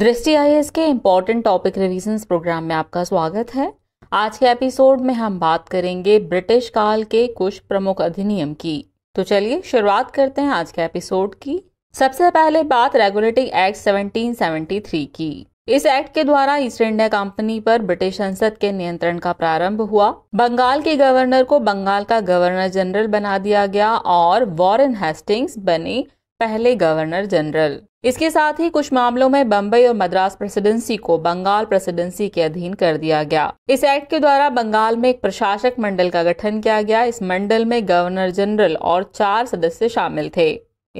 दृष्टि आई के important topic revision programme में आपका स्वागत है आज के एपिसोड में हम बात करेंगे ब्रिटिश काल के कुछ प्रमुख अधिनियम की तो चलिए शुरुआत करते हैं आज के एपिसोड की सबसे पहले बात रेगुलेटिंग एक्ट 1773 की इस एक्ट के द्वारा ईस्ट इंडिया कंपनी पर ब्रिटिश संसद के नियंत्रण का प्रारंभ हुआ बंगाल के गवर्नर को बंगाल का गवर्नर जनरल बना दिया गया और वॉरेन हेस्टिंग्स बने पहले गवर्नर जनरल इसके साथ ही कुछ मामलों में बम्बई और मद्रास प्रेसिडेंसी को बंगाल प्रेसिडेंसी के अधीन कर दिया गया इस एक्ट के द्वारा बंगाल में एक प्रशासक मंडल का गठन किया गया इस मंडल में गवर्नर जनरल और चार सदस्य शामिल थे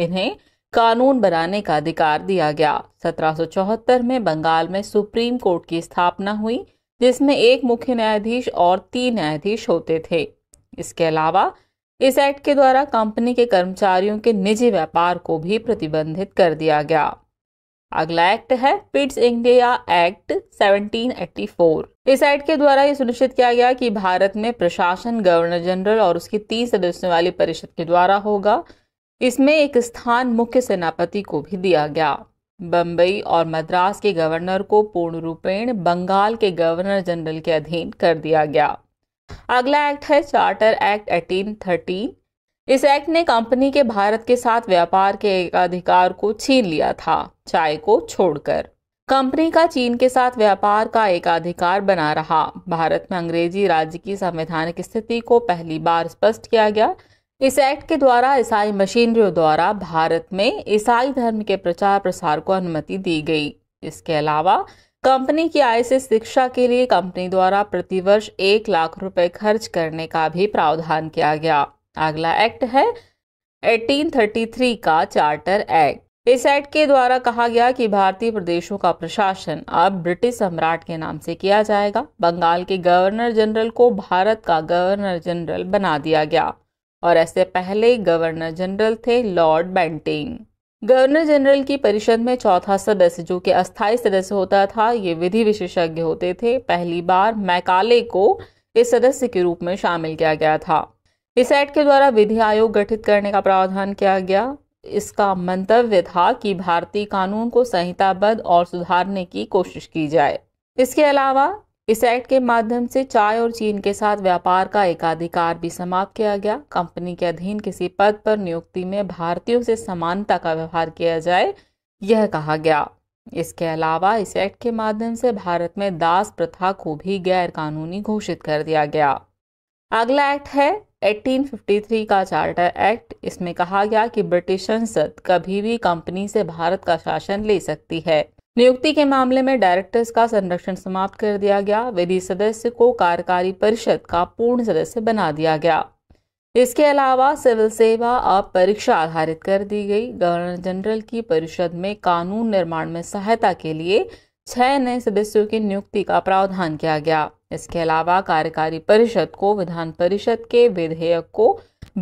इन्हें कानून बनाने का अधिकार दिया गया 1774 में बंगाल में सुप्रीम कोर्ट की स्थापना हुई जिसमें एक मुख्य न्यायाधीश और तीन न्यायाधीश होते थे इसके अलावा इस एक्ट के द्वारा कंपनी के कर्मचारियों के निजी व्यापार को भी प्रतिबंधित कर दिया गया अगला एक्ट है पिट्स इंडिया एक्ट 1784। इस एक्ट के द्वारा यह सुनिश्चित किया गया कि भारत में प्रशासन गवर्नर जनरल और उसकी तीस सदस्यों वाली परिषद के द्वारा होगा इसमें एक स्थान मुख्य सेनापति को भी दिया गया बम्बई और मद्रास के गवर्नर को पूर्ण रूपेण बंगाल के गवर्नर जनरल के अधीन कर दिया गया अगला एक्ट है चार्टर एक्ट 1813 इस एक्ट ने कंपनी के भारत के साथ व्यापार के अधिकार को छीन लिया था चाय को छोड़कर कंपनी का चीन के साथ व्यापार का एक अधिकार बना रहा भारत में अंग्रेजी राज्य की संवैधानिक स्थिति को पहली बार स्पष्ट किया गया इस एक्ट के द्वारा ईसाई मशीनरियों द्वारा भारत में ईसाई धर्म के प्रचार प्रसार को अनुमति दी गई इसके अलावा कंपनी की आय से शिक्षा के लिए कंपनी द्वारा प्रतिवर्ष एक लाख रुपए खर्च करने का भी प्रावधान किया गया अगला एक्ट है 1833 का चार्टर एक्ट इस एक्ट के द्वारा कहा गया कि भारतीय प्रदेशों का प्रशासन अब ब्रिटिश सम्राट के नाम से किया जाएगा बंगाल के गवर्नर जनरल को भारत का गवर्नर जनरल बना दिया गया और ऐसे पहले गवर्नर जनरल थे लॉर्ड बेंटिंग गवर्नर जनरल की परिषद में चौथा सदस्य जो कि अस्थायी सदस्य होता था ये विधि विशेषज्ञ होते थे पहली बार मैकाले को इस सदस्य के रूप में शामिल किया गया था इस एक्ट के द्वारा विधि आयोग गठित करने का प्रावधान किया गया इसका मंतव्य था कि भारतीय कानून को संहिताबद्ध और सुधारने की कोशिश की जाए इसके अलावा इस एक्ट के माध्यम से चाय और चीन के साथ व्यापार का एकाधिकार भी समाप्त किया गया कंपनी के अधीन किसी पद पर नियुक्ति में भारतीयों से समानता का व्यवहार किया जाए यह कहा गया इसके अलावा इस एक्ट के माध्यम से भारत में दास प्रथा को भी गैर कानूनी घोषित कर दिया गया अगला एक्ट है 1853 का चार्टर एक्ट इसमें कहा गया कि ब्रिटिश संसद कभी भी कंपनी से भारत का शासन ले सकती है नियुक्ति के मामले में डायरेक्टर्स का संरक्षण समाप्त कर दिया गया विधि सदस्य को कार्यकारी परिषद का पूर्ण सदस्य बना दिया गया इसके अलावा सिविल सेवा अब परीक्षा आधारित कर दी गई गवर्नर जनरल की परिषद में कानून निर्माण में सहायता के लिए छह नए सदस्यों की नियुक्ति का प्रावधान किया गया इसके अलावा कार्यकारी परिषद को विधान परिषद के विधेयक को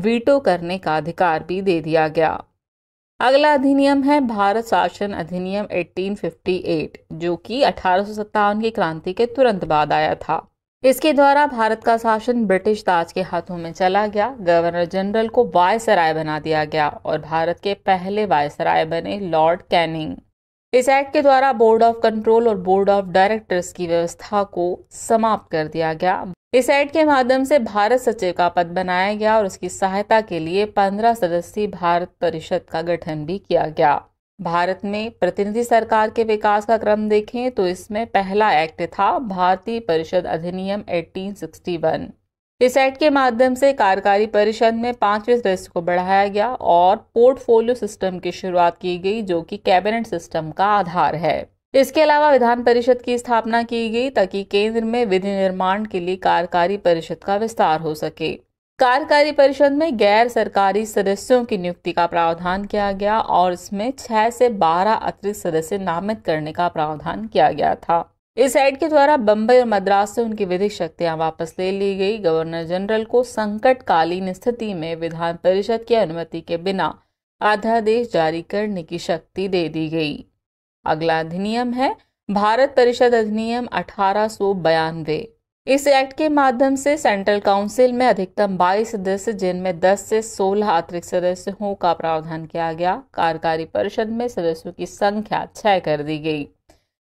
वीटो करने का अधिकार भी दे दिया गया अगला अधिनियम है भारत शासन अधिनियम 1858 जो कि अठारह की क्रांति के तुरंत बाद आया था इसके द्वारा भारत का शासन ब्रिटिश ताज के हाथों में चला गया गवर्नर जनरल को वायसराय बना दिया गया और भारत के पहले वायसराय बने लॉर्ड कैनिंग इस एक्ट के द्वारा बोर्ड ऑफ कंट्रोल और बोर्ड ऑफ डायरेक्टर्स की व्यवस्था को समाप्त कर दिया गया इस एड के माध्यम से भारत सचिव का पद बनाया गया और उसकी सहायता के लिए पंद्रह सदस्यीय भारत परिषद का गठन भी किया गया भारत में प्रतिनिधि सरकार के विकास का क्रम देखें तो इसमें पहला एक्ट था भारतीय परिषद अधिनियम 1861। इस एक्ट के माध्यम से कार्यकारी परिषद में पांचवें सदस्य को बढ़ाया गया और पोर्टफोलियो सिस्टम की शुरुआत की गई जो कि कैबिनेट सिस्टम का आधार है इसके अलावा विधान परिषद की स्थापना की गई ताकि केंद्र में विधि निर्माण के लिए कार्यकारी परिषद का विस्तार हो सके कार्यकारी परिषद में गैर सरकारी सदस्यों की नियुक्ति का प्रावधान किया गया और इसमें 6 से 12 अतिरिक्त सदस्य नामित करने का प्रावधान किया गया था इस एड के द्वारा बम्बई और मद्रास से उनकी विधिक शक्तियां वापस ले ली गई गवर्नर जनरल को संकटकालीन स्थिति में विधान परिषद की अनुमति के बिना अध्यादेश जारी करने की शक्ति दे दी गई अगला अधिनियम है भारत परिषद अधिनियम अठारह इस एक्ट के माध्यम से सेंट्रल काउंसिल में अधिकतम 22 सदस्य जिनमें 10 से 16 अतिरिक्त सदस्य हों का प्रावधान किया गया कार्यकारी परिषद में सदस्यों की संख्या छह कर दी गई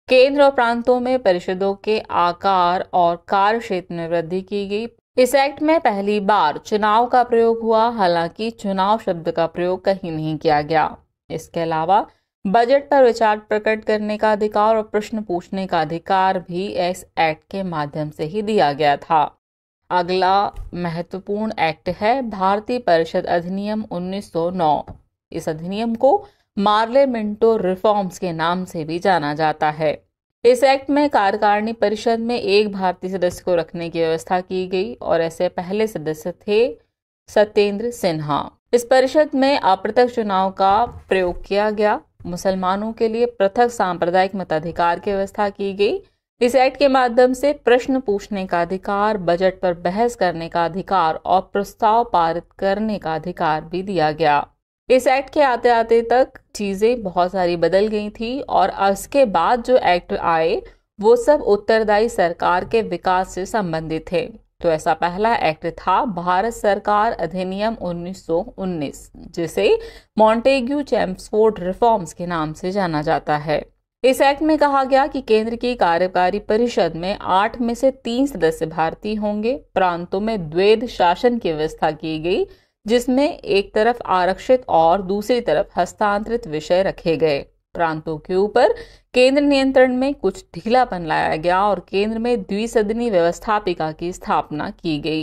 केंद्र और प्रांतों में परिषदों के आकार और कार्य क्षेत्र में वृद्धि की गई इस एक्ट में पहली बार चुनाव का प्रयोग हुआ हालांकि चुनाव शब्द का प्रयोग कहीं नहीं किया गया इसके अलावा बजट पर विचार प्रकट करने का अधिकार और प्रश्न पूछने का अधिकार भी इस एक्ट के माध्यम से ही दिया गया था अगला महत्वपूर्ण एक्ट है भारतीय परिषद अधिनियम 1909 इस अधिनियम को मार्ले मिंटो रिफॉर्म्स के नाम से भी जाना जाता है इस एक्ट में कार्यकारिणी परिषद में एक भारतीय सदस्य को रखने की व्यवस्था की गई और ऐसे पहले सदस्य थे सत्येंद्र सिन्हा इस परिषद में अप्रत्यक्ष चुनाव का प्रयोग किया गया मुसलमानों के लिए पृथक सांप्रदायिक मताधिकार की व्यवस्था की गई इस एक्ट के माध्यम से प्रश्न पूछने का अधिकार बजट पर बहस करने का अधिकार और प्रस्ताव पारित करने का अधिकार भी दिया गया इस एक्ट के आते आते तक चीजें बहुत सारी बदल गई थी और इसके बाद जो एक्ट आए वो सब उत्तरदायी सरकार के विकास से संबंधित थे तो ऐसा पहला एक्ट था भारत सरकार अधिनियम 1919 जिसे मॉन्टेग्यू चैम्सफोर्ड रिफॉर्म्स के नाम से जाना जाता है इस एक्ट में कहा गया कि केंद्र की कार्यकारी परिषद में आठ में से तीन सदस्य भारतीय होंगे प्रांतों में द्वैध शासन की व्यवस्था की गई जिसमें एक तरफ आरक्षित और दूसरी तरफ हस्तांतरित विषय रखे गए प्रांतों के ऊपर केंद्र नियंत्रण में कुछ ढीलापन लाया गया और केंद्र में द्विसदनी व्यवस्थापिका की स्थापना की गई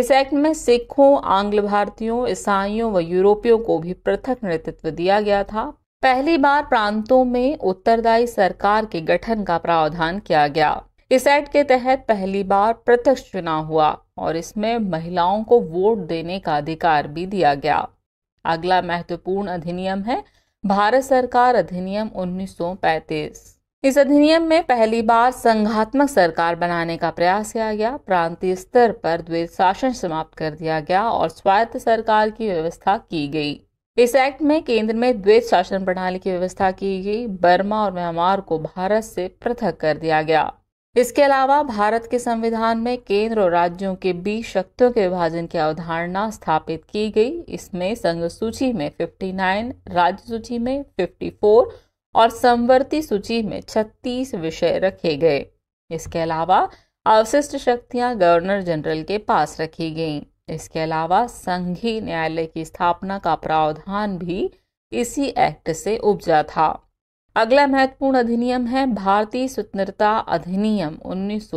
इस एक्ट में सिखों आंग्ल भारतीयों ईसाइयों व यूरोपियों को भी पृथक नेतृत्व दिया गया था पहली बार प्रांतों में उत्तरदायी सरकार के गठन का प्रावधान किया गया इस एक्ट के तहत पहली बार प्रत्यक्ष चुनाव हुआ और इसमें महिलाओं को वोट देने का अधिकार भी दिया गया अगला महत्वपूर्ण अधिनियम है भारत सरकार अधिनियम 1935 इस अधिनियम में पहली बार संघात्मक सरकार बनाने का प्रयास किया गया प्रांतीय स्तर पर द्वैत शासन समाप्त कर दिया गया और स्वायत्त सरकार की व्यवस्था की गई इस एक्ट में केंद्र में द्वैत शासन प्रणाली की व्यवस्था की गई बर्मा और म्यांमार को भारत से पृथक कर दिया गया इसके अलावा भारत के संविधान में केंद्र और राज्यों के बीच शक्तियों के विभाजन की अवधारणा स्थापित की गई इसमें संघ सूची में 59 राज्य सूची में 54 और संवर्ती सूची में 36 विषय रखे गए इसके अलावा अवशिष्ट शक्तियां गवर्नर जनरल के पास रखी गईं इसके अलावा संघीय न्यायालय की स्थापना का प्रावधान भी इसी एक्ट से उपजा था अगला महत्वपूर्ण अधिनियम है भारतीय स्वतंत्रता अधिनियम उन्नीस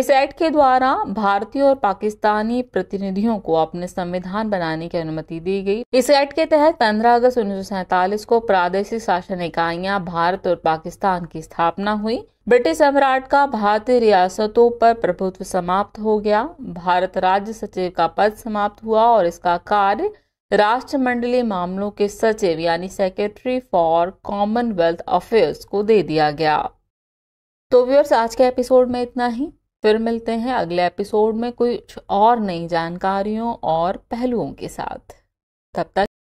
इस एक्ट के द्वारा भारतीय और पाकिस्तानी प्रतिनिधियों को अपने संविधान बनाने की अनुमति दी गई इस एक्ट के तहत 15 अगस्त उन्नीस को प्रादेशिक शासन इकाइयां भारत और पाकिस्तान की स्थापना हुई ब्रिटिश सम्राट का भारतीय रियासतों पर प्रभुत्व समाप्त हो गया भारत राज्य सचिव का पद समाप्त हुआ और इसका कार्य राष्ट्रमंडलीय मामलों के सचिव यानी सेक्रेटरी फॉर कॉमनवेल्थ अफेयर्स को दे दिया गया तो व्यूअर्स आज के एपिसोड में इतना ही फिर मिलते हैं अगले एपिसोड में कुछ और नई जानकारियों और पहलुओं के साथ तब तक